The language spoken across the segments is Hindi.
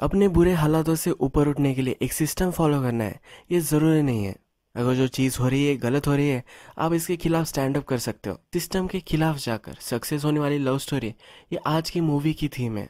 अपने बुरे हालातों से ऊपर उठने के लिए एक सिस्टम फॉलो करना है ये ज़रूरी नहीं है अगर जो चीज़ हो रही है गलत हो रही है आप इसके खिलाफ स्टैंड अप कर सकते हो सिस्टम के खिलाफ जाकर सक्सेस होने वाली लव स्टोरी ये आज की मूवी की थीम है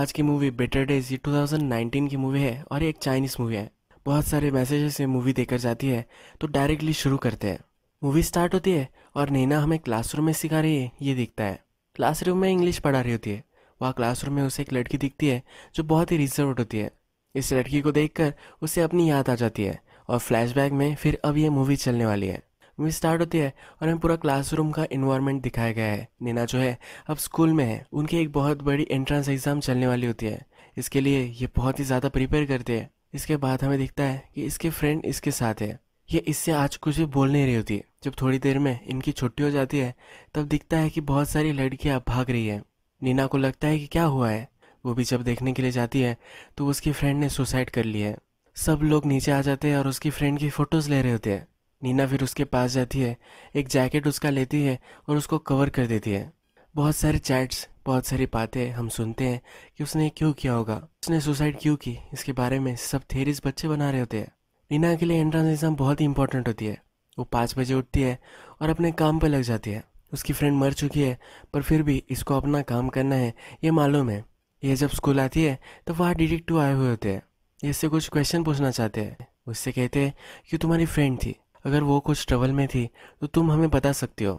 आज की मूवी बेटर डेज ये 2019 की मूवी है और ये एक चाइनीज़ मूवी है बहुत सारे मैसेजेस ये मूवी देकर जाती है तो डायरेक्टली शुरू करते हैं मूवी स्टार्ट होती है और नैना हमें क्लासरूम में सिखा रही है ये दिखता है क्लासरूम में इंग्लिश पढ़ा रही होती है वहाँ क्लासरूम में उसे एक लड़की दिखती है जो बहुत ही रिजर्व होती है इस लड़की को देखकर उसे अपनी याद आ जाती है और फ्लैशबैक में फिर अब ये मूवी चलने वाली है मूवी स्टार्ट होती है और हमें पूरा क्लासरूम का इन्वायरमेंट दिखाया गया है नीना जो है अब स्कूल में है उनकी एक बहुत बड़ी एंट्रेंस एग्जाम चलने वाली होती है इसके लिए ये बहुत ही ज़्यादा प्रिपेयर करते है इसके बाद हमें दिखता है कि इसके फ्रेंड इसके साथ है ये इससे आज कुछ भी बोल नहीं रही होती जब थोड़ी देर में इनकी छुट्टी हो जाती है तब दिखता है कि बहुत सारी लड़कियाँ भाग रही है नीना को लगता है कि क्या हुआ है वो भी जब देखने के लिए जाती है तो उसकी फ्रेंड ने सुसाइड कर लिया है सब लोग नीचे आ जाते हैं और उसकी फ्रेंड की फ़ोटोज़ ले रहे होते हैं नीना फिर उसके पास जाती है एक जैकेट उसका लेती है और उसको कवर कर देती है बहुत सारे चैट्स बहुत सारी बातें हम सुनते हैं कि उसने क्यों किया होगा उसने सुसाइड क्यों की इसके बारे में सब थेरीज बच्चे बना रहे होते हैं नीना के लिए एंट्रेंस एग्ज़ाम बहुत ही इंपॉर्टेंट होती है वो पाँच बजे उठती है और अपने काम पर लग जाती है उसकी फ्रेंड मर चुकी है पर फिर भी इसको अपना काम करना है ये मालूम है ये जब स्कूल आती है तो वहाँ डिटेक्टिव आए हुए होते हैं इससे कुछ क्वेश्चन पूछना चाहते हैं उससे कहते हैं कि तुम्हारी फ्रेंड थी अगर वो कुछ ट्रबल में थी तो तुम हमें बता सकती हो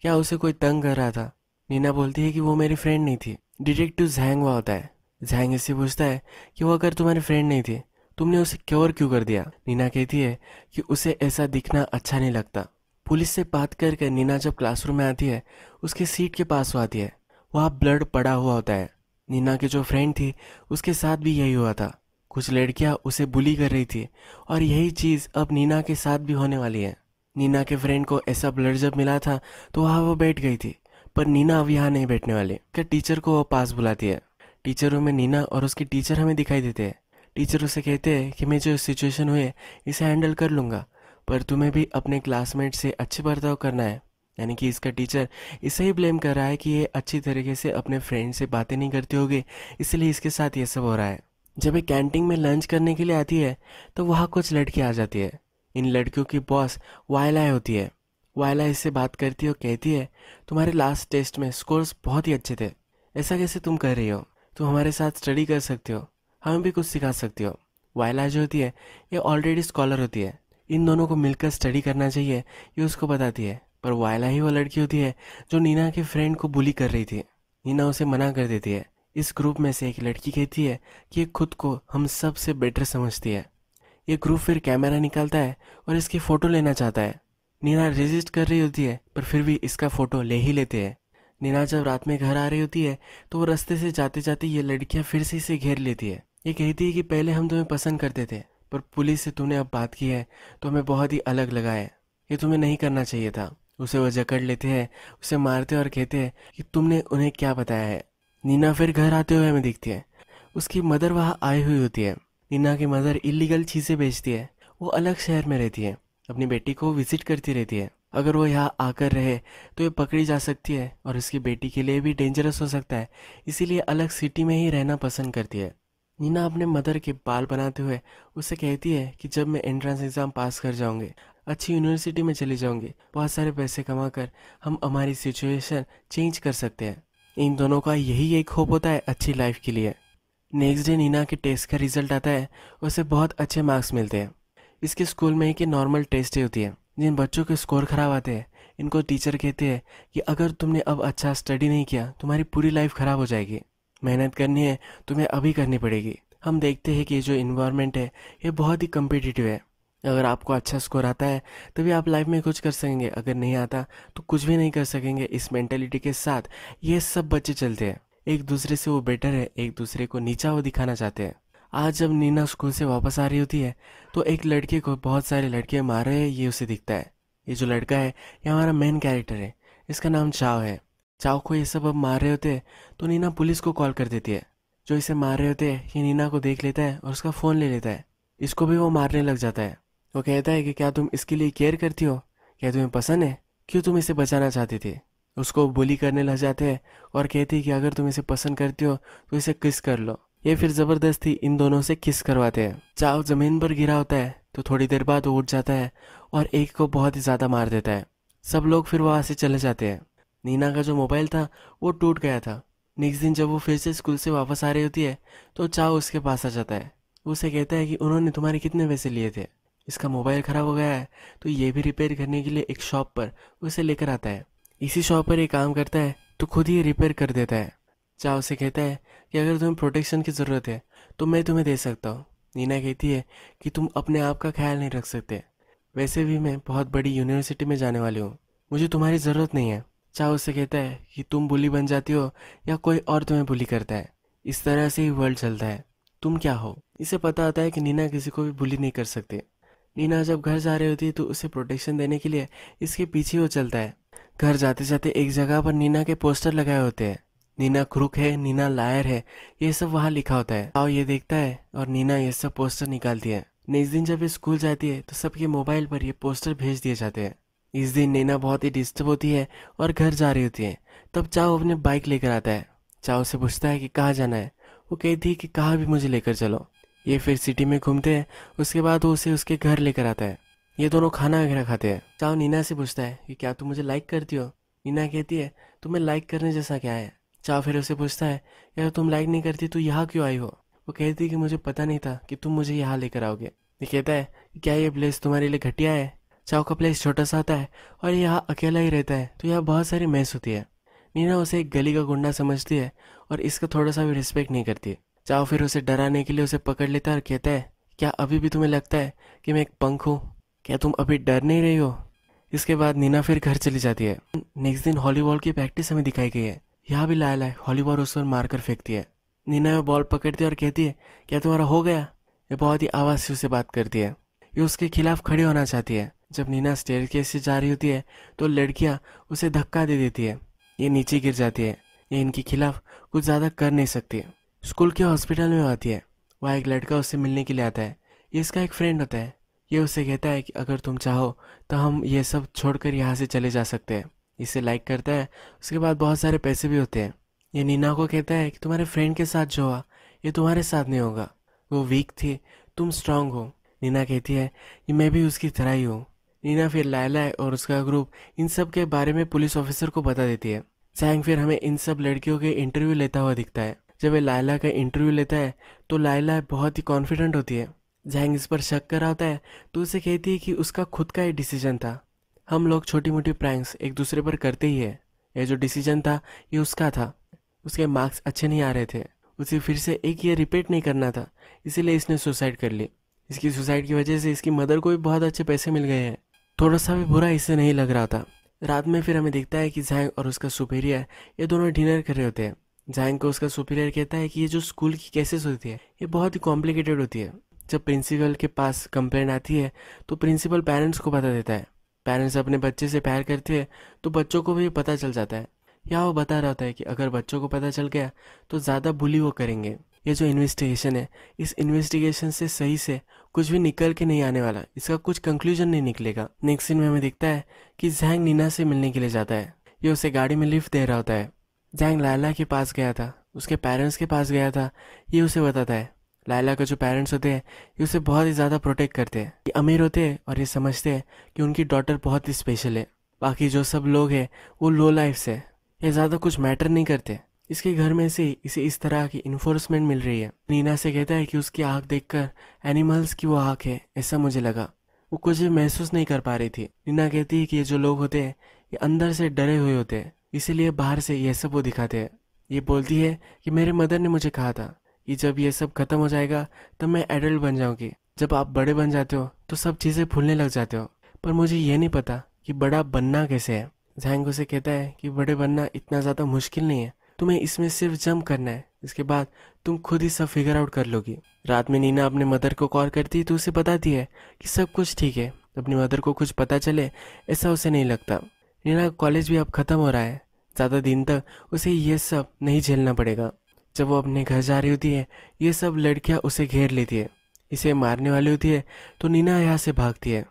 क्या उसे कोई तंग कर रहा था नीना बोलती है कि वो मेरी फ्रेंड नहीं थी डिटेक्टिव जहंग हुआ होता है जहंग इससे पूछता है कि वो अगर तुम्हारी फ्रेंड नहीं थी तुमने उसे क्योर क्यों कर दिया नीना कहती है कि उसे ऐसा दिखना अच्छा नहीं लगता पुलिस से बात कर कर नीना जब क्लासरूम में आती है उसके सीट के पास वो आती है वहाँ ब्लड पड़ा हुआ होता है नीना की जो फ्रेंड थी उसके साथ भी यही हुआ था कुछ लड़कियाँ उसे बुली कर रही थी और यही चीज़ अब नीना के साथ भी होने वाली है नीना के फ्रेंड को ऐसा ब्लड जब मिला था तो वहाँ वो बैठ गई थी पर नीना अब यहाँ नहीं बैठने वाली क्या टीचर को वो पास बुलाती है टीचरों में नीना और उसके टीचर हमें दिखाई देते हैं टीचर उसे कहते हैं कि मैं जो सिचुएशन हुई है इसे हैंडल कर लूँगा पर तुम्हें भी अपने क्लासमेट से अच्छे बर्ताव करना है यानी कि इसका टीचर इसे ही ब्लेम कर रहा है कि ये अच्छी तरीके से अपने फ्रेंड से बातें नहीं करती होगी इसलिए इसके साथ ये सब हो रहा है जब ये कैंटीन में लंच करने के लिए आती है तो वहाँ कुछ लड़की आ जाती है इन लड़कियों की बॉस वायलाय होती है वायला इससे बात करती है और कहती है तुम्हारे लास्ट टेस्ट में स्कोर्स बहुत ही अच्छे थे ऐसा कैसे तुम कर रही हो तुम हमारे साथ स्टडी कर सकते हो हमें भी कुछ सिखा सकते हो वायला जो होती है ये ऑलरेडी स्कॉलर होती है इन दोनों को मिलकर स्टडी करना चाहिए ये उसको बताती है पर वायला ही वो लड़की होती है जो नीना के फ्रेंड को बुली कर रही थी नीना उसे मना कर देती है इस ग्रुप में से एक लड़की कहती है कि ये खुद को हम सबसे बेटर समझती है ये ग्रुप फिर कैमरा निकालता है और इसकी फ़ोटो लेना चाहता है नीना रेजिस्ट कर रही होती है पर फिर भी इसका फ़ोटो ले ही लेते हैं नीना जब रात में घर आ रही होती है तो वो रास्ते से जाते जाते ये लड़कियाँ फिर से इसे घेर लेती है ये कहती है कि पहले हम तुम्हें पसंद करते थे पर पुलिस से तूने अब बात की है तो हमें बहुत ही अलग लगा है ये तुम्हें नहीं करना चाहिए था उसे वो जकड़ लेते हैं उसे मारते और कहते हैं कि तुमने उन्हें क्या बताया है नीना फिर घर आते हुए हमें दिखती है उसकी मदर वहाँ आई हुई होती है नीना की मदर इलीगल चीज़ें बेचती है वो अलग शहर में रहती है अपनी बेटी को विजिट करती रहती है अगर वो यहाँ आकर रहे तो ये पकड़ी जा सकती है और उसकी बेटी के लिए भी डेंजरस हो सकता है इसीलिए अलग सिटी में ही रहना पसंद करती है नीना अपने मदर के बाल बनाते हुए उसे कहती है कि जब मैं एंट्रेंस एग्ज़ाम पास कर जाऊंगी अच्छी यूनिवर्सिटी में चले जाऊंगी बहुत सारे पैसे कमा कर हम हमारी सिचुएशन चेंज कर सकते हैं इन दोनों का यही एक होप होता है अच्छी लाइफ के लिए नेक्स्ट डे नीना के टेस्ट का रिजल्ट आता है उसे बहुत अच्छे मार्क्स मिलते हैं इसके स्कूल में एक नॉर्मल टेस्ट होती है जिन बच्चों के स्कोर ख़राब आते हैं इनको टीचर कहते हैं कि अगर तुमने अब अच्छा स्टडी नहीं किया तुम्हारी पूरी लाइफ ख़राब हो जाएगी मेहनत करनी है तुम्हें अभी करनी पड़ेगी हम देखते हैं कि जो इन्वायरमेंट है ये बहुत ही कम्पिटिटिव है अगर आपको अच्छा स्कोर आता है तभी आप लाइफ में कुछ कर सकेंगे अगर नहीं आता तो कुछ भी नहीं कर सकेंगे इस मेंटेलिटी के साथ ये सब बच्चे चलते हैं एक दूसरे से वो बेटर है एक दूसरे को नीचा वो दिखाना चाहते हैं आज जब नीना स्कूल से वापस आ रही होती है तो एक लड़के को बहुत सारे लड़के मार रहे हैं ये उसे दिखता है ये जो लड़का है ये हमारा मेन कैरेक्टर है इसका नाम चाव है चाओ को ये सब अब मार रहे होते तो नीना पुलिस को कॉल कर देती है जो इसे मार रहे होते ये नीना को देख लेता है और उसका फ़ोन ले लेता है इसको भी वो मारने लग जाता है वो कहता है कि क्या तुम इसके लिए केयर करती हो क्या तुम्हें पसंद है क्यों तुम इसे बचाना चाहती थी उसको बोली करने लग जाते हैं और कहती है कि अगर तुम इसे पसंद करती हो तो इसे किस कर लो ये फिर ज़बरदस्ती इन दोनों से किस करवाते हैं चाव ज़मीन पर गिरा होता है तो थोड़ी देर बाद वो उठ जाता है और एक को बहुत ही ज़्यादा मार देता है सब लोग फिर वहाँ से चले जाते हैं नीना का जो मोबाइल था वो टूट गया था नेक्स्ट दिन जब वो फिर से स्कूल से वापस आ रही होती है तो चाव उसके पास आ जाता है उसे कहता है कि उन्होंने तुम्हारे कितने पैसे लिए थे इसका मोबाइल ख़राब हो गया है तो ये भी रिपेयर करने के लिए एक शॉप पर उसे लेकर आता है इसी शॉप पर ये काम करता है तो खुद ही रिपेयर कर देता है चाव उसे कहता है कि अगर तुम्हें प्रोटेक्शन की ज़रूरत है तो मैं तुम्हें दे सकता हूँ नीना कहती है कि तुम अपने आप का ख्याल नहीं रख सकते वैसे भी मैं बहुत बड़ी यूनिवर्सिटी में जाने वाली हूँ मुझे तुम्हारी ज़रूरत नहीं है चाहे उसे कहता है कि तुम बुली बन जाती हो या कोई और तुम्हें बुली करता है इस तरह से ही वर्ल्ड चलता है तुम क्या हो इसे पता होता है कि नीना किसी को भी बुली नहीं कर सकती नीना जब घर जा रही होती है तो उसे प्रोटेक्शन देने के लिए इसके पीछे वो चलता है घर जाते जाते एक जगह पर नीना के पोस्टर लगाए होते हैं नीना क्रुक है नीना लायर है ये सब वहाँ लिखा होता है आओ ये देखता है और नीना ये सब पोस्टर निकालती है नेक्स्ट दिन जब ये स्कूल जाती है तो सबके मोबाइल पर ये पोस्टर भेज दिए जाते हैं इस दिन नैना बहुत ही डिस्टर्ब होती है और घर जा रही होती है तब चाओ अपने बाइक लेकर आता है चाओ से पूछता है कि कहाँ जाना है वो कहती है कि कहाँ भी मुझे लेकर चलो ये फिर सिटी में घूमते हैं उसके बाद वो उसे उसके घर लेकर आता है ये दोनों खाना वगैरह खाते हैं चाओ नीना से पूछता है कि क्या तुम मुझे लाइक करती हो नीना कहती है तुम्हें लाइक करने जैसा क्या है चाओ फिर उसे पूछता है यार तुम लाइक नहीं करती तो यहाँ क्यों आई हो वो कहती है कि मुझे पता नहीं था कि तुम मुझे यहाँ लेकर आओगे ये कहता है क्या ये प्लेस तुम्हारे लिए घटिया है चाओ का प्लेस छोटा सा होता है और यहाँ अकेला ही रहता है तो यहाँ बहुत सारी मैस होती है नीना उसे एक गली का गुंडा समझती है और इसका थोड़ा सा भी रिस्पेक्ट नहीं करती चाओ फिर उसे डराने के लिए उसे पकड़ लेता है और कहता है क्या अभी भी तुम्हें लगता है कि मैं एक पंख हूँ क्या तुम अभी डर नहीं रही हो इसके बाद नीना फिर घर चली जाती है नेक्स्ट दिन हॉलीबॉल की प्रैक्टिस हमें दिखाई गई है यहाँ भी लाया लाए हॉलीबॉल उस पर मारकर फेंकती है नीना वो बॉल पकड़ती है और कहती है क्या तुम्हारा हो गया ये बहुत ही आवाज से उसे बात करती है ये उसके खिलाफ खड़े होना चाहती है जब नीना स्टेयर से जा रही होती है तो लड़कियाँ उसे धक्का दे देती है ये नीचे गिर जाती है ये इनके खिलाफ कुछ ज़्यादा कर नहीं सकती है स्कूल के हॉस्पिटल में आती है वह एक लड़का उससे मिलने के लिए आता है ये इसका एक फ्रेंड होता है ये उसे कहता है कि अगर तुम चाहो तो हम ये सब छोड़कर यहाँ से चले जा सकते हैं इसे लाइक करता है उसके बाद बहुत सारे पैसे भी होते हैं ये नीना को कहता है कि तुम्हारे फ्रेंड के साथ जो हुआ ये तुम्हारे साथ नहीं होगा वो वीक थी तुम स्ट्रांग हो नीना कहती है कि मैं भी उसकी तरह ही हूँ नीना फिर लाला और उसका ग्रुप इन सब के बारे में पुलिस ऑफिसर को बता देती है सैंग फिर हमें इन सब लड़कियों के इंटरव्यू लेता हुआ दिखता है जब वह लाइला का इंटरव्यू लेता है तो लाइला बहुत ही कॉन्फिडेंट होती है जैंग इस पर शक कर आता है तो उसे कहती है कि उसका खुद का ही डिसीजन था हम लोग छोटी मोटी प्रैंक्स एक दूसरे पर करते ही है यह जो डिसीजन था ये उसका था उसके मार्क्स अच्छे नहीं आ रहे थे उसे फिर से एक ये रिपीट नहीं करना था इसीलिए इसने सुसाइड कर ली इसकी सुसाइड की वजह से इसकी मदर को भी बहुत अच्छे पैसे मिल गए हैं थोड़ा सा भी बुरा इसे नहीं लग रहा था रात में फिर हमें दिखता है कि जैंग और उसका सुपीरियर ये दोनों डिनर कर रहे होते हैं जैंग को उसका सुपीरियर कहता है कि ये जो स्कूल की केसेस होती है ये बहुत ही कॉम्प्लिकेटेड होती है जब प्रिंसिपल के पास कंप्लेंट आती है तो प्रिंसिपल पेरेंट्स को बता देता है पेरेंट्स अपने बच्चे से प्यार करते हैं तो बच्चों को भी पता चल जाता है या वो बता रहा होता है कि अगर बच्चों को पता चल गया तो ज़्यादा बुली वो करेंगे ये जो इन्वेस्टिगेशन है इस इन्वेस्टिगेशन से सही से कुछ भी निकल के नहीं आने वाला इसका कुछ कंक्लूजन नहीं निकलेगा नेक्स्ट सीन में हमें दिखता है कि जैंग नीना से मिलने के लिए जाता है ये उसे गाड़ी में लिफ्ट दे रहा होता है जैंग लाला के पास गया था उसके पेरेंट्स के पास गया था ये उसे बताता है लाला के जो पेरेंट्स होते हैं ये उसे बहुत ही ज़्यादा प्रोटेक्ट करते हैं ये अमीर होते हैं और ये समझते हैं कि उनकी डॉटर बहुत ही स्पेशल है बाकी जो सब लोग हैं वो लो लाइफ से ये ज़्यादा कुछ मैटर नहीं करते इसके घर में से इसे इस तरह की इन्फोर्समेंट मिल रही है नीना से कहता है कि उसकी आँख देखकर एनिमल्स की वो आँख है ऐसा मुझे लगा वो कुछ भी महसूस नहीं कर पा रही थी नीना कहती है कि ये जो लोग होते हैं ये अंदर से डरे हुए होते हैं इसीलिए बाहर से ये सब वो दिखाते हैं ये बोलती है कि मेरे मदर ने मुझे कहा था कि जब ये सब खत्म हो जाएगा तब तो मैं एडल्ट बन जाऊंगी जब आप बड़े बन जाते हो तो सब चीज़ें भूलने लग जाते हो पर मुझे ये नहीं पता कि बड़ा बनना कैसे है जैंग उसे कहता है कि बड़े बनना इतना ज़्यादा मुश्किल नहीं है तुम्हें इसमें सिर्फ जम करना है इसके बाद तुम खुद ही सब फिगर आउट कर लोगी रात में नीना अपने मदर को कॉल करती तो उसे बताती है कि सब कुछ ठीक है अपनी मदर को कुछ पता चले ऐसा उसे नहीं लगता नीना कॉलेज भी अब ख़त्म हो रहा है ज़्यादा दिन तक उसे ये सब नहीं झेलना पड़ेगा जब वो अपने घर जा रही होती है ये सब लड़कियाँ उसे घेर लेती है इसे मारने वाली होती है तो नीना यहाँ से भागती है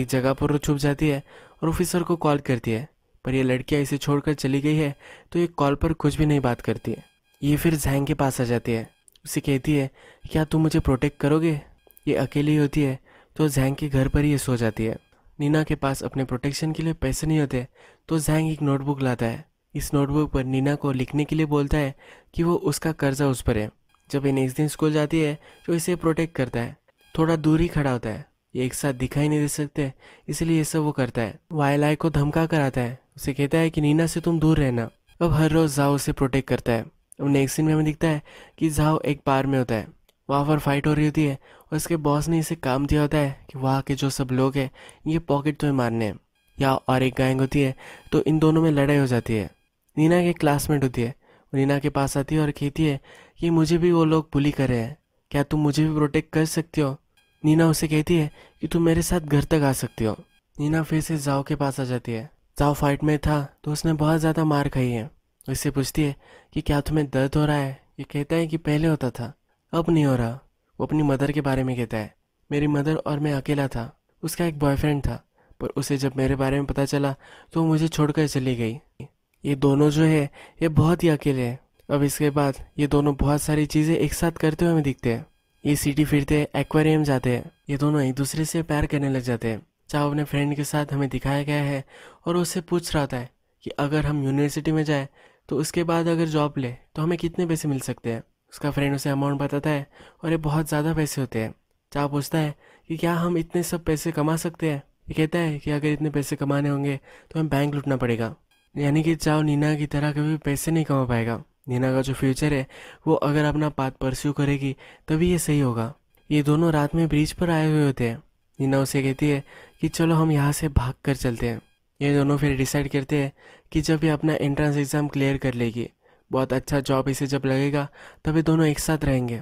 एक जगह पर वो छुप जाती है और ऑफिसर को कॉल करती है पर यह लड़कियाँ इसे छोड़कर चली गई है तो ये कॉल पर कुछ भी नहीं बात करती है ये फिर जैंग के पास आ जाती है उसे कहती है क्या तुम मुझे प्रोटेक्ट करोगे ये अकेली होती है तो जैंग के घर पर ही सो जाती है नीना के पास अपने प्रोटेक्शन के लिए पैसे नहीं होते तो जैंग एक नोटबुक लाता है इस नोटबुक पर नीना को लिखने के लिए बोलता है कि वो उसका कर्जा उस पर है जब ये नेक्स्ट दिन स्कूल जाती है तो इसे प्रोटेक्ट करता है थोड़ा दूर ही खड़ा होता है ये एक साथ दिखाई नहीं दे सकते इसलिए ये सब वो करता है वायलाई को धमका कर आता है उसे कहता है कि नीना से तुम दूर रहना अब हर रोज़ जाओ उसे प्रोटेक्ट करता है अब नेक्स्ट सीन में हमें दिखता है कि जाओ एक बार में होता है वहाँ पर फाइट हो रही होती है और इसके बॉस ने इसे काम दिया होता है कि वहाँ के जो सब लोग हैं ये पॉकेट तुम्हें मारने हैं या और एक गैंग होती है तो इन दोनों में लड़ाई हो जाती है नीना की क्लासमेट होती है नीना के पास आती है और कहती है कि मुझे भी वो लोग बुली कर रहे हैं क्या तुम मुझे भी प्रोटेक्ट कर सकती हो नीना उसे कहती है कि तुम मेरे साथ घर तक आ सकती हो नीना फिर से जाओ के पास आ जाती है ताओ फाइट में था तो उसने बहुत ज़्यादा मार खाई है उससे पूछती है कि क्या तुम्हें दर्द हो रहा है ये कहता है कि पहले होता था अब नहीं हो रहा वो अपनी मदर के बारे में कहता है मेरी मदर और मैं अकेला था उसका एक बॉयफ्रेंड था पर उसे जब मेरे बारे में पता चला तो वो मुझे छोड़कर चली गई ये दोनों जो है ये बहुत ही अकेले हैं अब इसके बाद ये दोनों बहुत सारी चीज़ें एक साथ करते हुए हमें दिखते हैं ये सिटी फिरते एक्वेरियम जाते हैं ये दोनों एक दूसरे से प्यार करने लग जाते हैं जहाँ अपने फ्रेंड के साथ हमें दिखाया गया है और उससे पूछ रहा था कि अगर हम यूनिवर्सिटी में जाए तो उसके बाद अगर जॉब ले तो हमें कितने पैसे मिल सकते हैं उसका फ्रेंड उसे अमाउंट बताता है और ये बहुत ज़्यादा पैसे होते हैं चाह पूछता है कि क्या हम इतने सब पैसे कमा सकते हैं ये कहता है कि अगर इतने पैसे कमाने होंगे तो हमें बैंक लुटना पड़ेगा यानी कि चाव नीना की तरह कभी पैसे नहीं कमा पाएगा नीना का जो फ्यूचर है वो अगर अपना पाथ परस्यू करेगी तभी ये सही होगा ये दोनों रात में ब्रिज पर आए हुए होते हैं नीना उसे कहती है कि चलो हम यहाँ से भाग कर चलते हैं ये दोनों फिर डिसाइड करते हैं कि जब ये अपना एंट्रेंस एग्ज़ाम क्लियर कर लेगी बहुत अच्छा जॉब इसे जब लगेगा तब ये दोनों एक साथ रहेंगे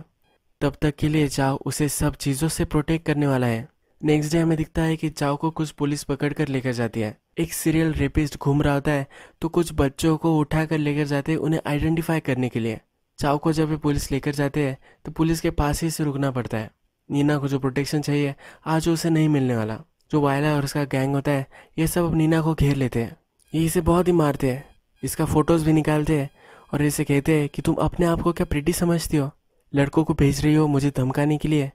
तब तक के लिए जाओ उसे सब चीज़ों से प्रोटेक्ट करने वाला है नेक्स्ट डे हमें दिखता है कि चाओ को कुछ पुलिस पकड़ कर लेकर जाती है एक सीरियल रेपिस्ट घूम रहा होता है तो कुछ बच्चों को उठा कर लेकर जाते हैं उन्हें आइडेंटिफाई करने के लिए चाओ को जब ये पुलिस लेकर जाते हैं तो पुलिस के पास ही से रुकना पड़ता है नीना को जो प्रोटेक्शन चाहिए आज उसे नहीं मिलने वाला जो वायला और उसका गैंग होता है ये सब अब नीना को घेर लेते हैं ये इसे बहुत ही मारते हैं इसका फ़ोटोज़ भी निकालते हैं और इसे कहते हैं कि तुम अपने आप को क्या प्रिटी समझती हो लड़कों को भेज रही हो मुझे धमकाने के लिए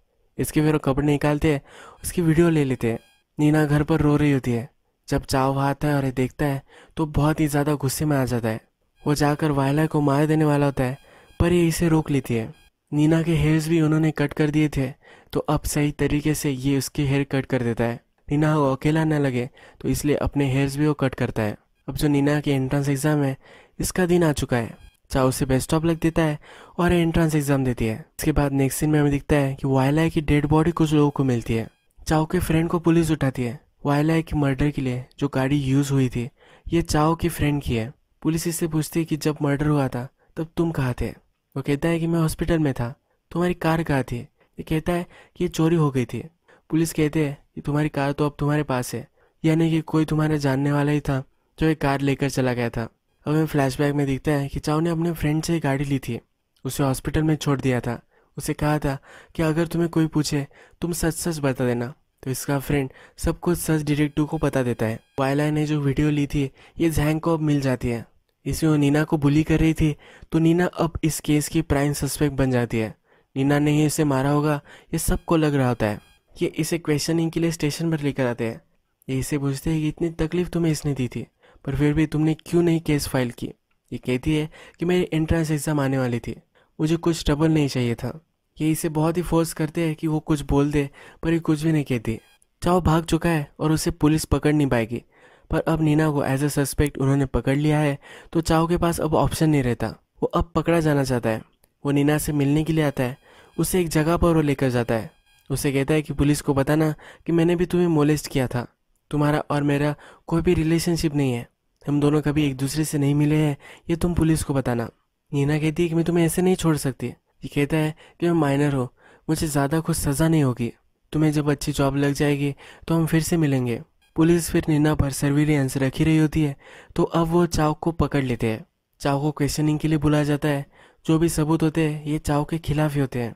इसके फिर वो कपड़े निकालते हैं उसकी वीडियो ले लेते हैं नीना घर पर रो रही होती है जब चाव आता है और ये देखता है तो बहुत ही ज़्यादा गुस्से में आ जाता है वो जाकर वायला को मार देने वाला होता है पर ये इसे रोक लेती है नीना के हेयर्स भी उन्होंने कट कर दिए थे तो अब सही तरीके से ये उसके हेयर कट कर देता है नीना को अकेला ना लगे तो इसलिए अपने हेयर्स भी वो कट करता है अब जो नीना के एंट्रेंस एग्ज़ाम है इसका दिन आ चुका है चाहे उसे बेस्ट स्टॉप लग देता है और एंट्रेंस एग्ज़ाम देती है इसके बाद नेक्स्ट दिन में हमें दिखता है कि वायलाय की डेड बॉडी कुछ लोगों को मिलती है चाओ के फ्रेंड को पुलिस उठाती है वायलाय की मर्डर के लिए जो गाड़ी यूज़ हुई थी ये चाओ की फ्रेंड की है पुलिस इससे पूछती है कि जब मर्डर हुआ था तब तुम कहाँ थे वो कहता है कि मैं हॉस्पिटल में था तुम्हारी कार कहाँ थी ये कहता है कि ये चोरी हो गई थी पुलिस कहते हैं कि तुम्हारी कार तो अब तुम्हारे पास है यानी कि कोई तुम्हारा जानने वाला ही था जो एक कार लेकर चला गया था अब हमें फ्लैशबैक में दिखता है कि चाओ ने अपने फ्रेंड से गाड़ी ली थी उसे हॉस्पिटल में छोड़ दिया था उसे कहा था कि अगर तुम्हें कोई पूछे तुम सच सच बता देना तो इसका फ्रेंड सब कुछ सच डिटेक्टिव को पता देता है वायला ने जो वीडियो ली थी ये जैंग को अब मिल जाती है इसमें वो नीना को बुली कर रही थी तो नीना अब इस केस की प्राइम सस्पेक्ट बन जाती है नीना ने ही इसे मारा होगा ये सबको लग रहा होता है ये इसे क्वेश्चनिंग के लिए स्टेशन पर लेकर आते हैं ये इसे पूछते हैं कि इतनी तकलीफ तुम्हें इसने दी थी पर फिर भी तुमने क्यों नहीं केस फाइल की ये कहती है कि मेरी एंट्रेंस एग्ज़ाम आने वाली थी मुझे कुछ ट्रबल नहीं चाहिए था ये इसे बहुत ही फोर्स करते हैं कि वो कुछ बोल दे पर ये कुछ भी नहीं कहती चाओ भाग चुका है और उसे पुलिस पकड़ नहीं पाएगी पर अब नीना को एज अ सस्पेक्ट उन्होंने पकड़ लिया है तो चाओ के पास अब ऑप्शन नहीं रहता वो अब पकड़ा जाना चाहता है वो नीना से मिलने के लिए आता है उसे एक जगह पर वो लेकर जाता है उसे कहता है कि पुलिस को बताना कि मैंने भी तुम्हें मोलेस्ट किया था तुम्हारा और मेरा कोई भी रिलेशनशिप नहीं है हम दोनों कभी एक दूसरे से नहीं मिले हैं ये तुम पुलिस को बताना नीना कहती है कि मैं तुम्हें ऐसे नहीं छोड़ सकती ये कहता है कि मैं माइनर हूँ मुझे ज़्यादा कुछ सज़ा नहीं होगी तुम्हें जब अच्छी जॉब लग जाएगी तो हम फिर से मिलेंगे पुलिस फिर नीना पर सर्विलियंस रखी रही होती है तो अब वो चाव को पकड़ लेते हैं चाव को क्वेश्चनिंग के लिए बुलाया जाता है जो भी सबूत होते हैं ये चाव के खिलाफ ही होते हैं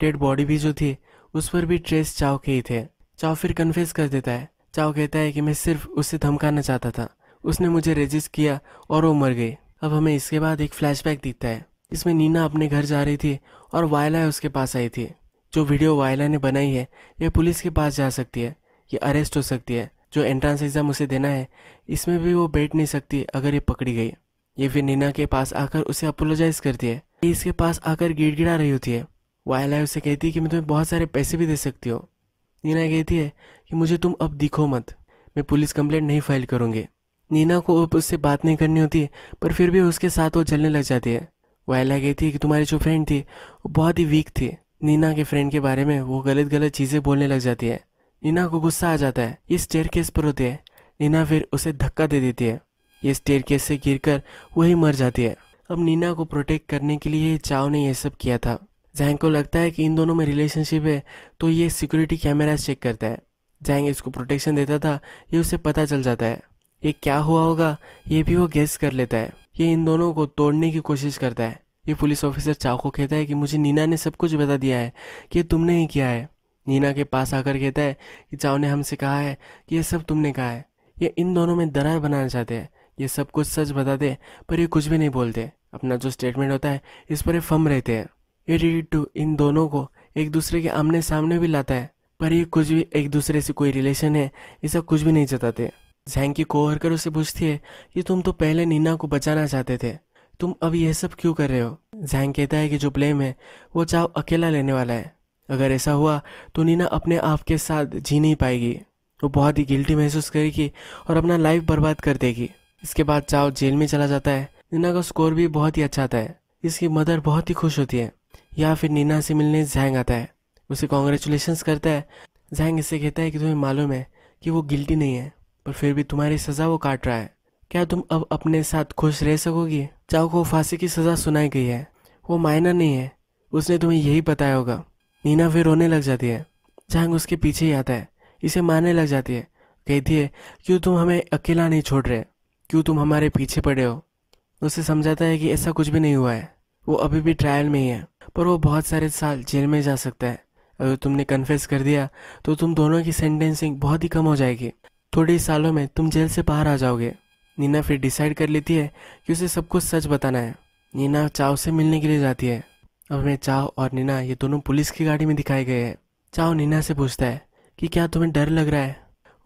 डेड बॉडी भी जो थी उस पर भी ट्रेस चाव के ही थे चाव फिर कन्फेस कर देता है चाव कहता है कि मैं सिर्फ उसे धमकाना चाहता था उसने मुझे रेजिस्ट किया और वो मर गई अब हमें इसके बाद एक फ्लैशबैक दिखता है इसमें नीना अपने घर जा रही थी और वायला उसके पास आई थी जो वीडियो वायला ने बनाई है यह पुलिस के पास जा सकती है ये अरेस्ट हो सकती है जो एंट्रेंस एग्ज़ाम उसे देना है इसमें भी वो बैठ नहीं सकती अगर ये पकड़ी गई ये फिर नीना के पास आकर उसे अपोलोजाइज करती है ये इसके पास आकर गिड़गिड़ा रही होती है वायला उसे कहती है कि मैं तुम्हें बहुत सारे पैसे भी दे सकती हूँ नीना कहती है कि मुझे तुम अब दिखो मत मैं पुलिस कंप्लेंट नहीं फाइल करूँगी नीना को अब उससे बात नहीं करनी होती पर फिर भी उसके साथ वो चलने लग जाती है वायला कहती है कि तुम्हारी जो फ्रेंड थी वो बहुत ही वीक थी नीना के फ्रेंड के बारे में वो गलत गलत चीज़ें बोलने लग जाती है नीना को गुस्सा आ जाता है ये स्टेयर केस पर होती है नीना फिर उसे धक्का दे देती है ये स्टेयर केस से गिर कर वही मर जाती है अब नीना को प्रोटेक्ट करने के लिए चाव ने यह सब किया था जैंग को लगता है कि इन दोनों में रिलेशनशिप है तो ये सिक्योरिटी कैमराज चेक करता है जैंग इसको प्रोटेक्शन देता था ये उसे पता चल जाता है ये क्या हुआ होगा ये भी वो गेस कर लेता है ये इन दोनों को तोड़ने की कोशिश करता है ये पुलिस ऑफिसर चाव को कहता है कि मुझे नीना ने सब कुछ बता दिया है कि तुमने ही किया है नीना के पास आकर कहता है कि चाओ ने हमसे कहा है कि ये सब तुमने कहा है ये इन दोनों में दरार बनाना चाहते हैं ये सब कुछ सच बताते पर ये कुछ भी नहीं बोलते अपना जो स्टेटमेंट होता है इस पर ये फम रहते हैं ये टू इन दोनों को एक दूसरे के आमने सामने भी लाता है पर ये कुछ भी एक दूसरे से कोई रिलेशन है ऐसा कुछ भी नहीं जताते जैंग की कोहरकर उसे पूछती है कि तुम तो पहले नीना को बचाना चाहते थे तुम अब यह सब क्यों कर रहे हो जैंग कहता है कि जो ब्लेम है वो चाव अकेला लेने वाला है अगर ऐसा हुआ तो नीना अपने आप के साथ जी नहीं पाएगी वो बहुत ही गिल्टी महसूस करेगी और अपना लाइफ बर्बाद कर देगी इसके बाद चाव जेल में चला जाता है नीना का स्कोर भी बहुत ही अच्छा आता है इसकी मदर बहुत ही खुश होती है या फिर नीना से मिलने जैंग आता है उसे कॉन्ग्रेचुलेशन करता है जैंग इससे कहता है कि तुम्हें मालूम है कि वो गिल्टी नहीं है पर फिर भी तुम्हारी सज़ा वो काट रहा है क्या तुम अब अपने साथ खुश रह सकोगी चाओ को फांसी की सज़ा सुनाई गई है वो मायना नहीं है उसने तुम्हें यही बताया होगा नीना फिर रोने लग जाती है जैंग उसके पीछे ही आता है इसे मारने लग जाती है कहती है क्यों तुम हमें अकेला नहीं छोड़ रहे क्यों तुम हमारे पीछे पड़े हो उसे समझाता है कि ऐसा कुछ भी नहीं हुआ है वो अभी भी ट्रायल में ही है पर वो बहुत सारे साल जेल में जा सकता है अगर तुमने कन्फेस कर दिया तो तुम दोनों की सेंटेंसिंग बहुत ही कम हो जाएगी थोड़े ही सालों में तुम जेल से बाहर आ जाओगे नीना फिर डिसाइड कर लेती है कि उसे सब कुछ सच बताना है नीना चाव से मिलने के लिए जाती है अब मैं चाव और नीना ये दोनों पुलिस की गाड़ी में दिखाए गए हैं चाव नीना से पूछता है कि क्या तुम्हें डर लग रहा है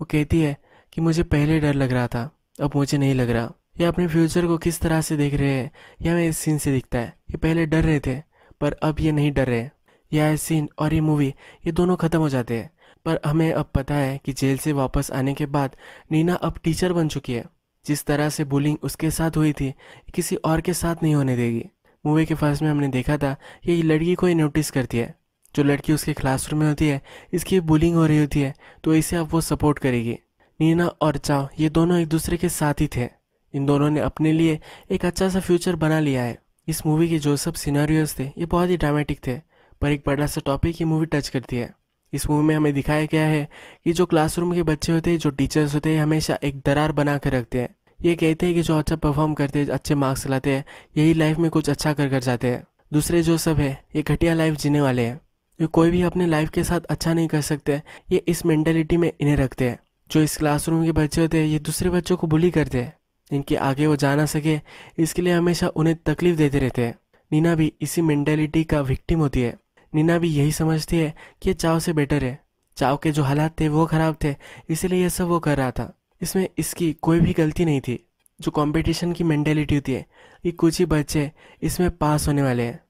वो कहती है कि मुझे पहले डर लग रहा था अब मुझे नहीं लग रहा या अपने फ्यूचर को किस तरह से देख रहे हैं यह हमें इस सीन से दिखता है ये पहले डर रहे थे पर अब ये नहीं डर रहे यह सीन और ये मूवी ये दोनों ख़त्म हो जाते हैं पर हमें अब पता है कि जेल से वापस आने के बाद नीना अब टीचर बन चुकी है जिस तरह से बुलिंग उसके साथ हुई थी किसी और के साथ नहीं होने देगी मूवी के फर्स्ट में हमने देखा था ये लड़की को ही नोटिस करती है जो लड़की उसके क्लासरूम में होती है इसकी बुलिंग हो रही होती है तो इसे अब वो सपोर्ट करेगी नीना और चाव ये दोनों एक दूसरे के साथ ही थे इन दोनों ने अपने लिए एक अच्छा सा फ्यूचर बना लिया है इस मूवी के जो सब सीनारियोज थे ये बहुत ही ड्रामेटिक थे पर एक बड़ा सा टॉपिक ये मूवी टच करती है इस मूवी में हमें दिखाया गया है कि जो क्लासरूम के बच्चे होते हैं जो टीचर्स होते हैं हमेशा एक दरार बना कर रखते हैं ये कहते हैं कि जो अच्छा परफॉर्म करते हैं अच्छे मार्क्स लाते हैं यही लाइफ में कुछ अच्छा कर कर जाते हैं दूसरे जो सब है ये घटिया लाइफ जीने वाले हैं ये कोई भी अपने लाइफ के साथ अच्छा नहीं कर सकते ये इस मेंटेलिटी में इन्हें रखते हैं जो इस क्लासरूम के बच्चे होते हैं ये दूसरे बच्चों को बुली करते हैं जिनके आगे वो जा ना सके इसके लिए हमेशा उन्हें तकलीफ देते रहते हैं नीना भी इसी मेंटेलिटी का विक्टिम होती है नीना भी यही समझती है कि ये चाव से बेटर है चाव के जो हालात थे वो ख़राब थे इसीलिए यह सब वो कर रहा था इसमें इसकी कोई भी गलती नहीं थी जो कंपटीशन की मैंटेलिटी होती है कि कुछ ही बच्चे इसमें पास होने वाले हैं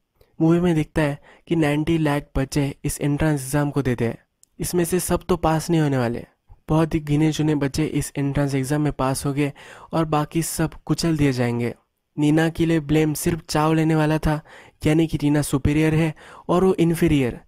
मूवी में दिखता है कि 90 लाख बच्चे इस एंट्रेंस एग्ज़ाम को देते हैं इसमें से सब तो पास नहीं होने वाले बहुत ही गिने चुने बच्चे इस एंट्रेंस एग्ज़ाम में पास हो गए और बाकी सब कुचल दिए जाएंगे नीना के लिए ब्लेम सिर्फ चाव लेने वाला था यानी कि नीना सुपीरियर है और वो इन्फीरियर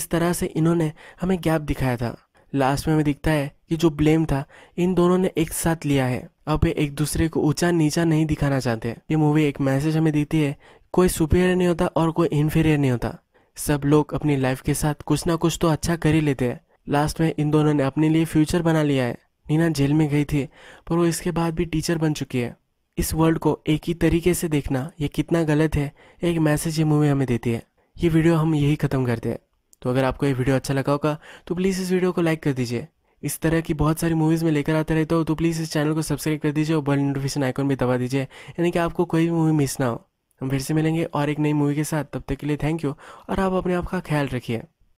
इस तरह से इन्होंने हमें गैप दिखाया था लास्ट में हमें दिखता है कि जो ब्लेम था इन दोनों ने एक साथ लिया है अब एक दूसरे को ऊंचा नीचा नहीं दिखाना चाहते ये मूवी एक मैसेज हमें देती है कोई सुपीरियर नहीं होता और कोई इन्फीरियर नहीं होता सब लोग अपनी लाइफ के साथ कुछ ना कुछ तो अच्छा कर ही लेते हैं लास्ट में इन दोनों ने अपने लिए फ्यूचर बना लिया है नीना जेल में गई थी पर वो इसके बाद भी टीचर बन चुकी है इस वर्ल्ड को एक ही तरीके से देखना ये कितना गलत है एक मैसेज ये मूवी हमें देती है ये वीडियो हम यही ख़त्म करते हैं तो अगर आपको ये वीडियो अच्छा लगा होगा तो प्लीज़ इस वीडियो को लाइक कर दीजिए इस तरह की बहुत सारी मूवीज़ में लेकर आते रहता हूँ तो प्लीज़ तो इस चैनल को सब्सक्राइब कर दीजिए और बेल नोटिफिकेशन आइकॉन भी दबा दीजिए यानी कि आपको कोई भी मूवी मिस ना हो हम फिर से मिलेंगे और एक नई मूवी के साथ तब तक के लिए थैंक यू और आप अपने आप का ख्याल रखिए